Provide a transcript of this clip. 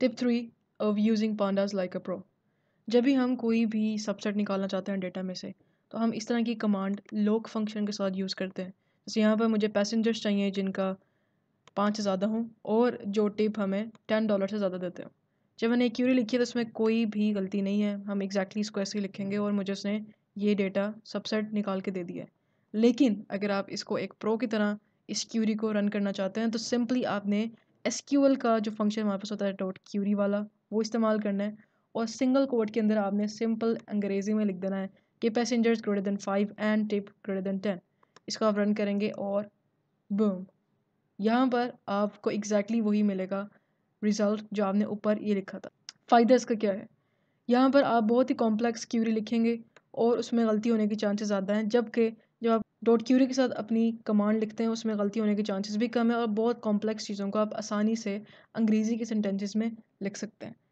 tip three of using pandas like a pro जब भी हम कोई भी सबसेट निकालना चाहते हैं डेटा में से तो हम इस तरह की कमांड लोक फंक्शन के साथ यूज़ करते हैं जैसे यहाँ पर मुझे पैसेंजर्स चाहिए जिनका पाँच से ज़्यादा हो और जो टिप हमें टेन डॉलर से ज़्यादा देते हो जब मैंने क्यूरी लिखी है तो उसमें कोई भी गलती नहीं है हम एग्जैक्टली इसको ऐसे ही लिखेंगे और मुझे उसने ये डेटा सबसेट निकाल के दे दिया है लेकिन अगर आप इसको एक प्रो की तरह इस क्यूरी को रन करना चाहते हैं तो सिंपली आपने एस का जो फंक्शन हमारे पास होता है डॉट क्यूरी वाला वो इस्तेमाल करना है और सिंगल कोड के अंदर आपने सिंपल अंग्रेज़ी में लिख देना है कि passengers greater than five and tip greater than ten इसको आप रन करेंगे और बूम यहाँ पर आपको एग्जैक्टली exactly वही मिलेगा रिज़ल्ट जो आपने ऊपर ये लिखा था फ़ायदा इसका क्या है यहाँ पर आप बहुत ही कॉम्प्लेक्स क्यूरी लिखेंगे और उसमें गलती होने के चांसेस ज़्यादा हैं जबकि जब आप डॉट क्यूरी के साथ अपनी कमांड लिखते हैं उसमें गलती होने के चांसेस भी कम है और बहुत कॉम्प्लेक्स चीज़ों को आप आसानी से अंग्रेज़ी के सेंटेंसेस में लिख सकते हैं